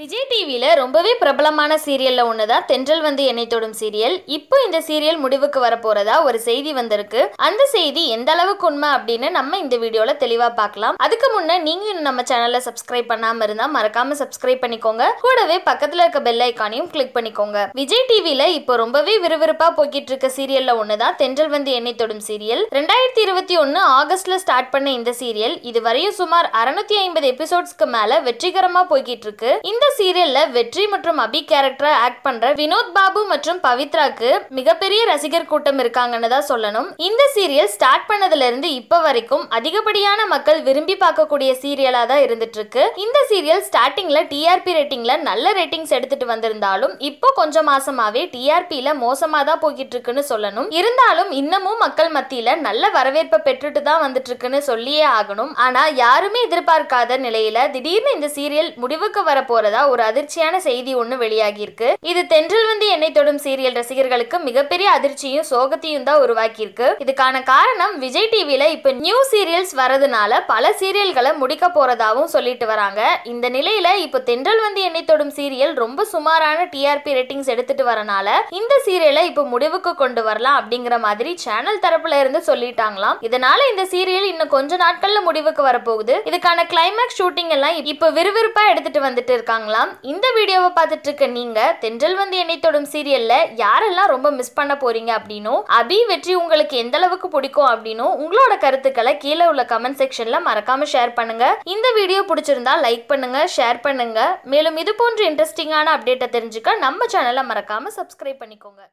விஜய் டிவியில் ரொம்பவே பிரபலமான சீரியலில் ஒன்று தான் தென்றல் வந்து என்னை தொடும் சீரியல் இப்போ இந்த சீரியல் முடிவுக்கு வரப்போகிறதா ஒரு செய்தி வந்திருக்கு அந்த செய்தி எந்த அளவுக்கு உண்மை அப்படின்னு நம்ம இந்த வீடியோவில் தெளிவாக பார்க்கலாம் அதுக்கு முன்னே நீங்கள் நம்ம சேனலை சப்ஸ்கிரைப் பண்ணாமல் இருந்தால் மறக்காமல் சப்ஸ்கிரைப் பண்ணிக்கோங்க கூடவே பக்கத்தில் இருக்க பெல் ஐக்கானையும் கிளிக் பண்ணிக்கோங்க விஜய் டிவியில் இப்போ ரொம்பவே விறுவிறுப்பாக போய்கிட்டு இருக்க சீரியலில் ஒன்று தான் தென்றல் வந்து என்னை தொடும் சீரியல் ரெண்டாயிரத்தி இருபத்தி ஒன்று ஆகஸ்டில் ஸ்டார்ட் பண்ண இந்த சீரியல் இதுவரையும் சுமார் அறுநூத்தி ஐம்பது எபிசோட்ஸ்க்கு மேலே வெற்றிகரமாக போய்கிட்டு இருக்கு இந்த சீரியல்ல வெற்றி மற்றும் அபி கேரக்டரை ஆக்ட் பண்ற வினோத் பாபு மற்றும் பவித்ராக்கு மிகப்பெரிய ரசிகர் கூட்டம் இருக்காங்கன்னு தான் சொல்லணும் இந்த சீரியல் ஸ்டார்ட் பண்ணதுல இருந்து இப்ப வரைக்கும் அதிகப்படியான மக்கள் விரும்பி பார்க்கக்கூடிய சீரியலா தான் இருந்துட்டு இருக்கு இந்த சீரியல் ஸ்டார்டிங்ல டிஆர்பி ரேட்டிங்ல நல்ல ரேட்டிங்ஸ் எடுத்துட்டு வந்திருந்தாலும் இப்போ கொஞ்சம் மாசமாவே டிஆர்பியில மோசமா தான் போய்கிட்டு இருக்குன்னு சொல்லணும் இருந்தாலும் இன்னமும் மக்கள் மத்தியில நல்ல வரவேற்பை பெற்றுட்டு தான் வந்துட்டு இருக்குன்னு சொல்லியே ஆகணும் ஆனா யாருமே எதிர்பார்க்காத நிலையில திடீர்னு இந்த சீரியல் முடிவுக்கு வர போறதா நடந்ததாக ஒரு அதிர்ச்சியான செய்தி ஒன்று வெளியாகியிருக்கு இது தென்றல் வந்து என்னை தொடும் சீரியல் ரசிகர்களுக்கு மிகப்பெரிய அதிர்ச்சியும் சோகத்தையும் தான் உருவாக்கியிருக்கு இதுக்கான காரணம் விஜய் டிவில இப்ப நியூ சீரியல்ஸ் வரதுனால பல சீரியல்களை முடிக்க போறதாவும் சொல்லிட்டு வராங்க இந்த நிலையில இப்ப தென்றல் வந்து எண்ணெய் தொடும் சீரியல் ரொம்ப சுமாரான டிஆர்பி ரேட்டிங்ஸ் எடுத்துட்டு வரனால இந்த சீரியலை இப்ப முடிவுக்கு கொண்டு வரலாம் அப்படிங்கிற மாதிரி சேனல் தரப்புல இருந்து சொல்லிட்டாங்களாம் இதனால இந்த சீரியல் இன்னும் கொஞ்ச நாட்கள்ல முடிவுக்கு வரப்போகுது இதுக்கான கிளைமேக்ஸ் ஷூட்டிங் எல்லாம் இப்ப விறுவிறுப்பா எடுத்துட்டு வந்துட்டு இருக்காங்க வணக்கங்களாம் இந்த வீடியோவை பார்த்துட்டு இருக்க நீங்க தென்றல் வந்து என்னை தொடும் சீரியல்ல யாரெல்லாம் ரொம்ப மிஸ் பண்ண போறீங்க அப்படின்னும் அபி வெற்றி உங்களுக்கு எந்த அளவுக்கு பிடிக்கும் அப்படின்னும் உங்களோட கருத்துக்களை கீழே உள்ள கமெண்ட் செக்ஷன்ல மறக்காம ஷேர் பண்ணுங்க இந்த வீடியோ பிடிச்சிருந்தா லைக் பண்ணுங்க ஷேர் பண்ணுங்க மேலும் இது போன்ற இன்ட்ரெஸ்டிங்கான அப்டேட்டை தெரிஞ்சுக்க நம்ம சேனலை மறக்காம சப்ஸ்கிரைப் பண்ணிக்கோங்க